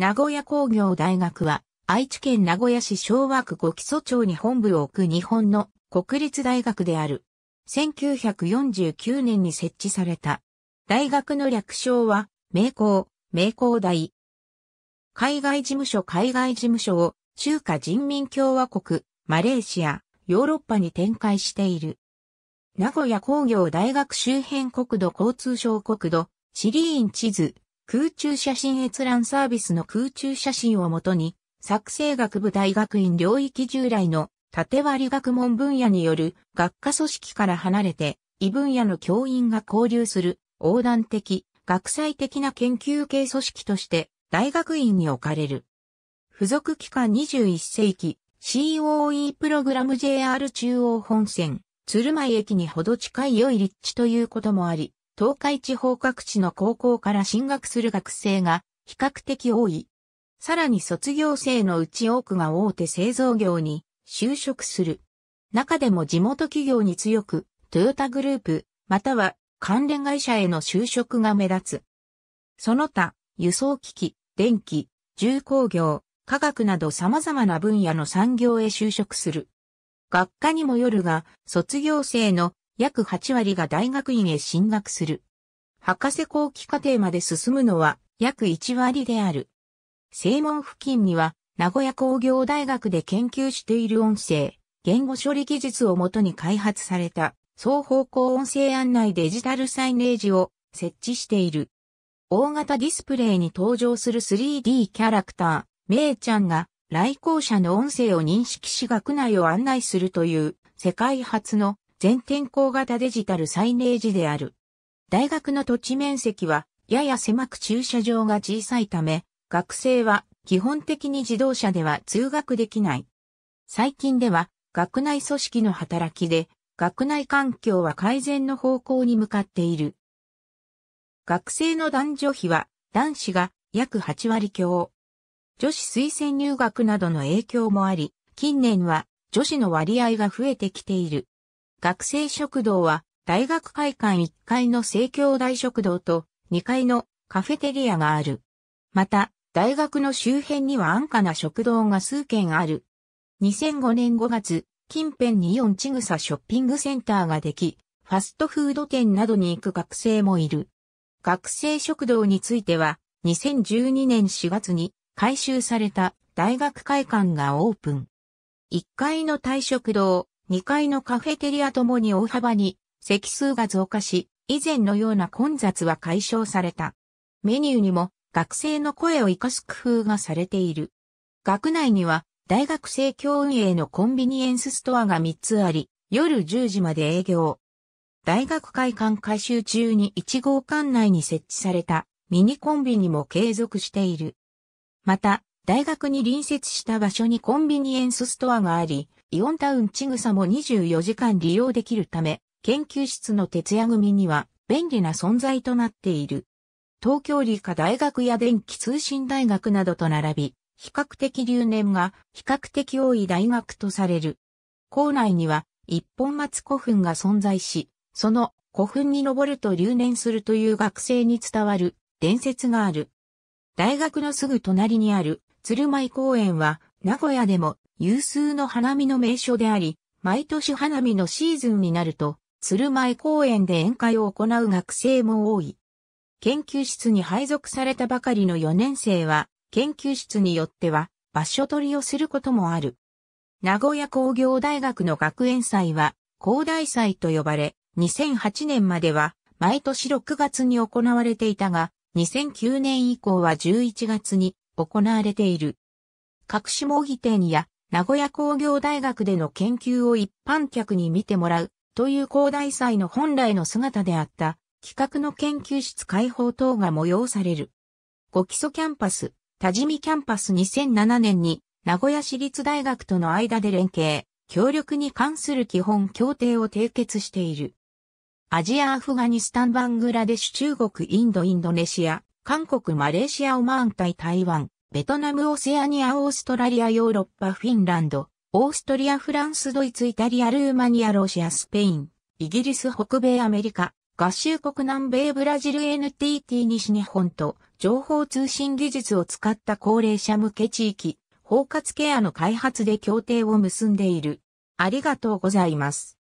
名古屋工業大学は、愛知県名古屋市昭和区五基礎町に本部を置く日本の国立大学である。1949年に設置された。大学の略称は、名工、名工大。海外事務所海外事務所を中華人民共和国、マレーシア、ヨーロッパに展開している。名古屋工業大学周辺国土交通省国土、地理院地図、空中写真閲覧サービスの空中写真をもとに、作成学部大学院領域従来の縦割り学問分野による学科組織から離れて、異分野の教員が交流する横断的、学際的な研究系組織として大学院に置かれる。付属期間21世紀 COE プログラム JR 中央本線鶴舞駅にほど近い良い立地ということもあり、東海地方各地の高校から進学する学生が比較的多い。さらに卒業生のうち多くが大手製造業に就職する。中でも地元企業に強く、トヨタグループ、または関連会社への就職が目立つ。その他、輸送機器、電気、重工業、科学など様々な分野の産業へ就職する。学科にもよるが、卒業生の約8割が大学院へ進学する。博士後期課程まで進むのは約1割である。正門付近には、名古屋工業大学で研究している音声、言語処理技術をもとに開発された、双方向音声案内デジタルサイネージを設置している。大型ディスプレイに登場する 3D キャラクター、めいちゃんが、来校者の音声を認識し学内を案内するという、世界初の全天候型デジタルサイネージである。大学の土地面積はやや狭く駐車場が小さいため、学生は基本的に自動車では通学できない。最近では学内組織の働きで学内環境は改善の方向に向かっている。学生の男女比は男子が約8割強。女子推薦入学などの影響もあり、近年は女子の割合が増えてきている。学生食堂は大学会館1階の生協大食堂と2階のカフェテリアがある。また、大学の周辺には安価な食堂が数軒ある。2005年5月、近辺に4ちぐさショッピングセンターができ、ファストフード店などに行く学生もいる。学生食堂については、2012年4月に改修された大学会館がオープン。1階の大食堂、2階のカフェテリアともに大幅に席数が増加し、以前のような混雑は解消された。メニューにも学生の声を活かす工夫がされている。学内には大学生協運営のコンビニエンスストアが3つあり、夜10時まで営業。大学会館改修中に1号館内に設置されたミニコンビニも継続している。また、大学に隣接した場所にコンビニエンスストアがあり、イオンタウンちぐさも24時間利用できるため、研究室の徹夜組には便利な存在となっている。東京理科大学や電気通信大学などと並び、比較的留年が比較的多い大学とされる。校内には一本松古墳が存在し、その古墳に登ると留年するという学生に伝わる伝説がある。大学のすぐ隣にある鶴舞公園は名古屋でも有数の花見の名所であり、毎年花見のシーズンになると、鶴舞公園で宴会を行う学生も多い。研究室に配属されたばかりの4年生は、研究室によっては、場所取りをすることもある。名古屋工業大学の学園祭は、広大祭と呼ばれ、2008年までは、毎年6月に行われていたが、2009年以降は11月に行われている。隠し模擬店や名古屋工業大学での研究を一般客に見てもらうという高大祭の本来の姿であった企画の研究室開放等が催される。ご基礎キャンパス、多治見キャンパス2007年に名古屋市立大学との間で連携、協力に関する基本協定を締結している。アジア、アフガニスタン、バングラデシュ、中国、インド、インドネシア、韓国、マレーシア、オマーン対台湾、ベトナム、オセアニア、オーストラリア、ヨーロッパ、フィンランド、オーストリア、フランス、ドイツ、イタリア、ルーマニア、ロシア、スペイン、イギリス、北米、アメリカ、合衆国南米、ブラジル、NTT 西日本と、情報通信技術を使った高齢者向け地域、包括ケアの開発で協定を結んでいる。ありがとうございます。